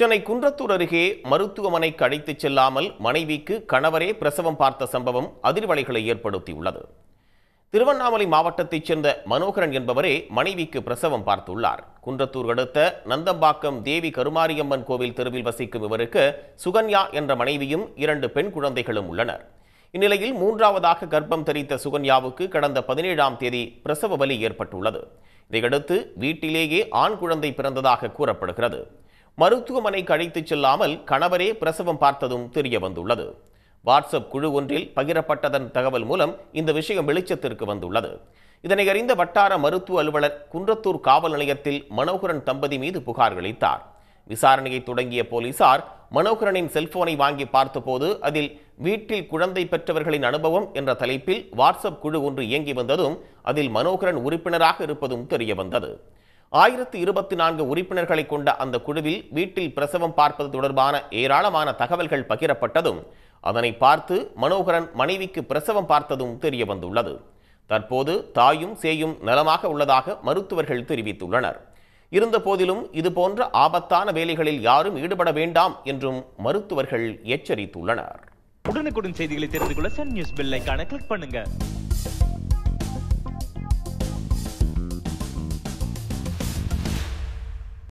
சென்னை குன்றத்தூர் அருகே மருத்துவமனை அழைத்துச் செல்லாமல் மனைவிக்கு கணவரே பிரசவம் பார்த்த சம்பவம் அதிர்வலைகளை ஏற்படுத்தியுள்ளது திருவண்ணாமலை மாவட்டத்தைச் சேர்ந்த மனோகரன் என்பவரே மனைவிக்கு பிரசவம் பார்த்துள்ளார் குன்றத்தூர் அடுத்த நந்தம்பாக்கம் தேவி கருமாரியம்மன் கோவில் தெருவில் வசிக்கும் இவருக்கு சுகன்யா என்ற மனைவியும் இரண்டு பெண் குழந்தைகளும் உள்ளனர் இந்நிலையில் மூன்றாவதாக கர்ப்பம் தரித்த சுகன்யாவுக்கு கடந்த பதினேழாம் தேதி பிரசவ வலி ஏற்பட்டுள்ளது இதையடுத்து வீட்டிலேயே ஆண் குழந்தை பிறந்ததாக கூறப்படுகிறது மருத்துவமனைக்கு அழைத்துச் செல்லாமல் கணவரே பிரசவம் பார்த்ததும் தெரிய வந்துள்ளது வாட்ஸ்அப் குழு ஒன்றில் பகிரப்பட்டதன் தகவல் மூலம் இந்த விஷயம் வெளிச்சத்திற்கு வந்துள்ளது இதனை அறிந்த வட்டார மருத்துவ அலுவலர் குன்றத்தூர் காவல் நிலையத்தில் மனோகரன் தம்பதி மீது புகார் அளித்தார் விசாரணையை தொடங்கிய போலீசார் மனோகரனின் செல்போனை வாங்கி பார்த்தபோது அதில் வீட்டில் குழந்தை பெற்றவர்களின் அனுபவம் என்ற தலைப்பில் வாட்ஸ்அப் குழு ஒன்று இயங்கி வந்ததும் அதில் மனோகரன் உறுப்பினராக இருப்பதும் தெரிய வந்தது ஆயிரத்து இருபத்தி நான்கு உறுப்பினர்களை கொண்ட அந்த குழுவில் வீட்டில் பிரசவம் பார்ப்பது தொடர்பான ஏராளமான தகவல்கள் பகிரப்பட்டதும் அதனை பார்த்து மனோகரன் மனைவிக்கு பிரசவம் பார்த்ததும் தெரிய வந்துள்ளது தற்போது தாயும் சேயும் நலமாக உள்ளதாக மருத்துவர்கள் தெரிவித்துள்ளனர் இருந்தபோதிலும் இதுபோன்ற ஆபத்தான வேலைகளில் யாரும் ஈடுபட வேண்டாம் என்றும் மருத்துவர்கள் எச்சரித்துள்ளனர் உடனுக்குடன் செய்திகளை தெரிந்து கொள்ள சன் நியூஸ் பெல்லைக்கான கிளிக் பண்ணுங்க